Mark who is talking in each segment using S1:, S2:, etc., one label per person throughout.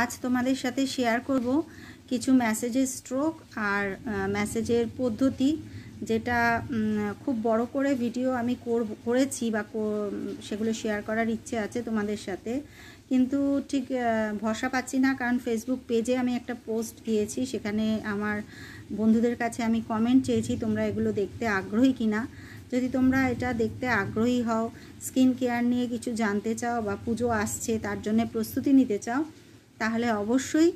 S1: আজ তোমাদের সাথে শেয়ার করব কিছু মেসেজের স্ট্রোক আর মেসেজের পদ্ধতি যেটা খুব বড় করে ভিডিও আমি করেছি বা সেগুলো শেয়ার করার ইচ্ছে আছে তোমাদের সাথে কিন্তু ঠিক ভরসা পাচ্ছি না কারণ ফেসবুক পেজে আমি একটা পোস্ট দিয়েছি সেখানে আমার বন্ধুদের কাছে আমি কমেন্ট চেয়েছি তোমরা এগুলো দেখতে আগ্রহী কিনা না যদি তোমরা এটা দেখতে আগ্রহী হও স্কিন কেয়ার নিয়ে কিছু জানতে চাও বা পুজো আসছে তার জন্য প্রস্তুতি নিতে চাও তাহলে অবশ্যই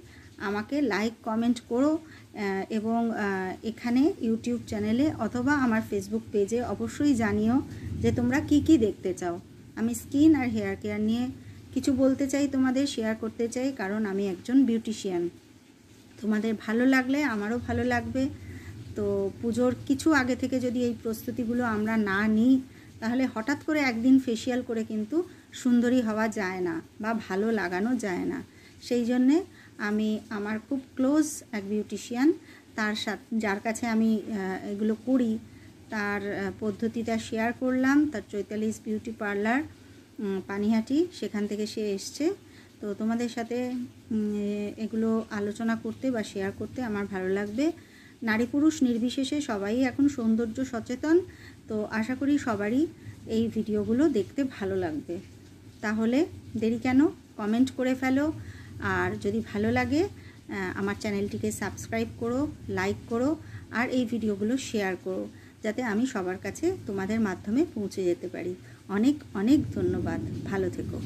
S1: আমাকে লাইক কমেন্ট করো এবং এখানে ইউটিউব চ্যানেলে অথবা আমার ফেসবুক পেজে অবশ্যই জানিও যে তোমরা কি কি দেখতে চাও আমি স্কিন আর হেয়ার কেয়ার নিয়ে কিছু বলতে চাই তোমাদের শেয়ার করতে চাই কারণ আমি একজন বিউটিশিয়ান তোমাদের ভালো লাগলে আমারও ভালো লাগবে তো পুজোর কিছু আগে থেকে যদি এই প্রস্তুতিগুলো আমরা না নিই তাহলে হঠাৎ করে একদিন ফেসিয়াল করে কিন্তু সুন্দরী হওয়া যায় না বা ভালো লাগানো যায় না সেই জন্যে আমি আমার খুব ক্লোজ এক বিউটিশিয়ান তার সাথে যার কাছে আমি এগুলো করি তার পদ্ধতিটা শেয়ার করলাম তার চৈতালিশ বিউটি পার্লার পানিহাটি সেখান থেকে সে এসছে তো তোমাদের সাথে এগুলো আলোচনা করতে বা শেয়ার করতে আমার ভালো লাগবে নারী পুরুষ নির্বিশেষে সবাই এখন সৌন্দর্য সচেতন তো আশা করি সবারই এই ভিডিওগুলো দেখতে ভালো লাগবে তাহলে দেরি কেন কমেন্ট করে ফেলো আর যদি ভালো লাগে আমার চ্যানেলটিকে সাবস্ক্রাইব করো লাইক করো আর এই ভিডিওগুলো শেয়ার করো যাতে আমি সবার কাছে তোমাদের মাধ্যমে পৌঁছে যেতে পারি অনেক অনেক ধন্যবাদ ভালো থেকো